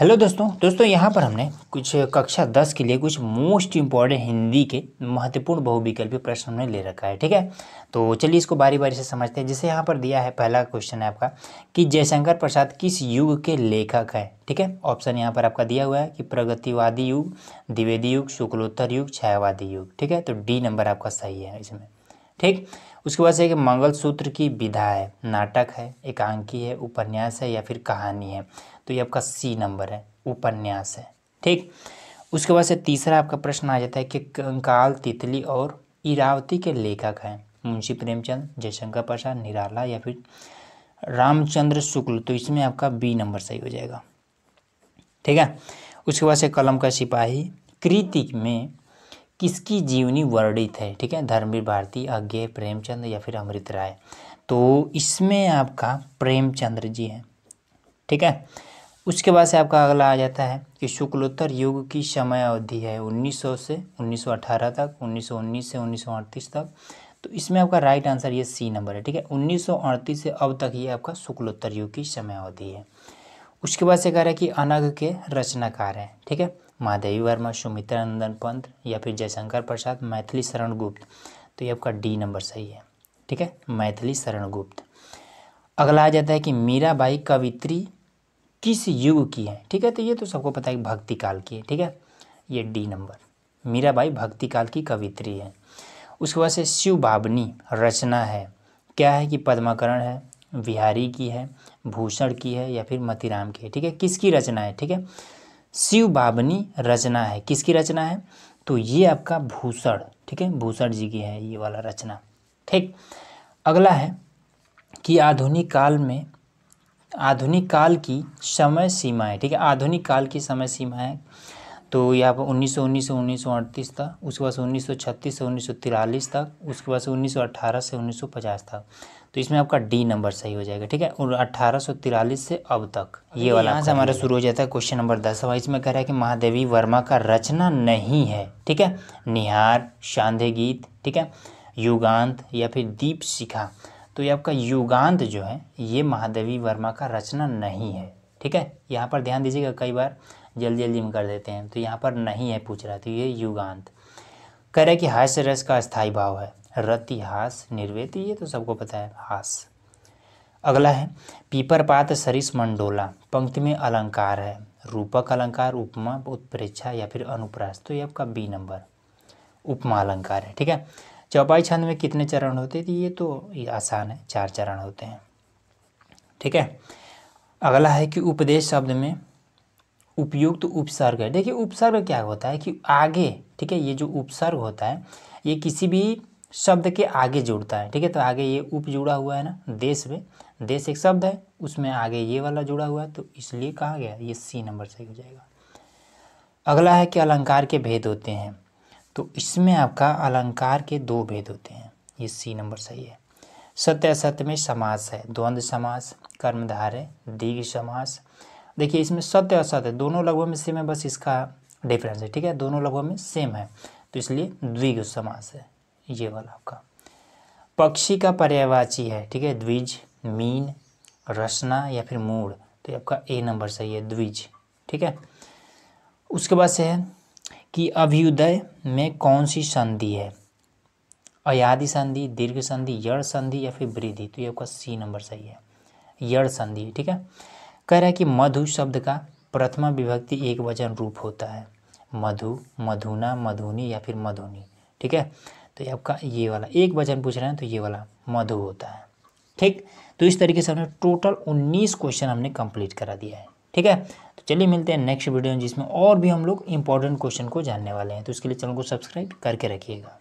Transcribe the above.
hello दोस्तों दोस्तों यहाँ पर हमने कुछ कक्षा दस के लिए कुछ मोस्ट इम्पॉर्टेंट हिंदी के महत्वपूर्ण बहुविकल्पी प्रश्न हमने ले रखा है ठीक है तो चलिए इसको बारी बारी से समझते हैं जिसे यहाँ पर दिया है पहला क्वेश्चन है आपका कि जयशंकर प्रसाद किस युग के लेखक है ठीक है ऑप्शन यहाँ पर आपका दिया हुआ है कि प्रगतिवादी युग द्विवेदी युग शुक्लोत्तर युग छायावादी युग ठीक है तो डी नंबर आपका सही है इसमें ठीक उसके बाद से एक मंगलसूत्र की विधा है नाटक है एकांकी है उपन्यास है या फिर कहानी है तो ये आपका सी नंबर है उपन्यास है ठीक उसके बाद से तीसरा आपका प्रश्न आ जाता है कि कंकाल तितली और इरावती के लेखक हैं मुंशी प्रेमचंद जयशंकर प्रसाद निराला या फिर रामचंद्र शुक्ल तो इसमें आपका बी नंबर सही हो जाएगा ठीक है उसके बाद से कलम का सिपाही कृतिक में किसकी जीवनी वर्णित है ठीक है धर्मवीर भारती अज्ञे प्रेमचंद या फिर अमृत राय तो इसमें आपका प्रेमचंद्र जी है ठीक है उसके बाद से आपका अगला आ जाता है कि शुक्लोत्तर युग की समय अवधि है 1900 से 1918 तक 1919 से 1938 तक तो इसमें आपका राइट आंसर ये सी नंबर है ठीक है 1938 से अब तक ये आपका शुक्लोत्तर युग की समय अवधि है उसके बाद से कह रहा है कि अनग के रचनाकार हैं ठीक है महादेवी वर्मा सुमित्रानंदन नंदन पंत या फिर जयशंकर प्रसाद मैथिली शरण गुप्त तो ये आपका डी नंबर सही है ठीक है मैथिली शरण गुप्त अगला आ जाता है कि मीराबाई कवित्री किस युग की है ठीक है तो ये तो सबको पता है भक्ति काल की है ठीक है ये डी नंबर मीराबाई भक्ति काल की कवित्री है उसके बाद से शिव बाबनी रचना है क्या है कि पद्माकरण है विहारी की है भूषण की है या फिर मतिराम की है ठीक है किसकी रचना है ठीक है शिव बाबनी रचना है किसकी रचना है तो ये आपका भूषण ठीक है भूषण जी की है ये वाला रचना ठीक अगला है कि आधुनिक काल में आधुनिक काल की समय है ठीक है आधुनिक काल की समय है तो यहाँ पर उन्नीस सौ उन्नीस से उन्नीस सौ अड़तीस तक उसके बाद से उन्नीस सौ छत्तीस से उन्नीस सौ तिरालीस तक उसके बाद से उन्नीस सौ अट्ठारह से उन्नीस सौ पचास तक तो इसमें आपका डी नंबर सही हो जाएगा ठीक है और अट्ठारह सौ तिरालीस से अब तक ये वाला यहाँ से हमारा शुरू हो जाता है क्वेश्चन नंबर दस हमारा इसमें कह रहा है कि महादेवी वर्मा का रचना नहीं है ठीक है निहार शांधे गीत ठीक है युगान्त या फिर दीप शिखा तो ये आपका युगान्त जो है ये महादेवी वर्मा का रचना नहीं है ठीक है यहाँ पर ध्यान दीजिएगा कई बार जल्दी जल्दी में कर देते हैं तो यहाँ पर नहीं है पूछ रहा तो ये युगांत कह रहे कि हास्य रस का स्थाई भाव है रति हास निर्वेद ये तो सबको पता है हास अगला है पीपर पात सरिस मंडोला पंक्ति में अलंकार है रूपक अलंकार उपमा उत्प्रेक्षा या फिर अनुप्रास तो ये आपका बी नंबर उपमा अलंकार है ठीक है चौपाई छंद में कितने चरण होते थे तो ये तो ये आसान है चार चरण होते हैं ठीक है अगला है कि उपदेश शब्द में उपयुक्त तो उपसर्ग है देखिए उपसर्ग क्या होता है कि आगे ठीक है ये जो उपसर्ग होता है ये किसी भी शब्द के आगे जुड़ता है ठीक है तो आगे ये उप जुड़ा हुआ है ना देश में देश एक शब्द है उसमें आगे ये वाला जुड़ा हुआ है तो इसलिए कहा गया ये सी नंबर सही हो जाएगा अगला है कि अलंकार के भेद होते हैं तो इसमें आपका अलंकार के दो भेद होते हैं ये सी नंबर सही है सत्य असत्य में समास है द्वंद्व समास कर्मधार है दीर्घ समास देखिए इसमें सत्य असत्य दोनों लगभग में सेम है बस इसका डिफरेंस है ठीक है दोनों लघुओं में सेम है तो इसलिए द्विग समास है ये वाला आपका पक्षी का पर्यायवाची है ठीक है द्विज मीन रचना या फिर मूड तो आपका ए नंबर सही है द्विज ठीक है उसके बाद से है कि अभ्युदय में कौन सी संधि है अयाधि संधि दीर्घ संधि यड़ संधि या फिर वृद्धि तो ये आपका सी नंबर सही है यड़ संधि ठीक है कह रहा है कि मधु शब्द का प्रथमा विभक्ति एक वचन रूप होता है मधु मधुना मधुनी या फिर मधुनी ठीक है तो आपका ये वाला एक वचन पूछ रहे हैं तो ये वाला मधु होता है ठीक तो इस तरीके से हमने टोटल उन्नीस क्वेश्चन हमने कंप्लीट करा दिया है ठीक है तो चलिए मिलते हैं नेक्स्ट वीडियो में जिसमें और भी हम लोग इंपॉर्टेंट क्वेश्चन को जानने वाले हैं तो इसके लिए चैनल को सब्सक्राइब करके रखिएगा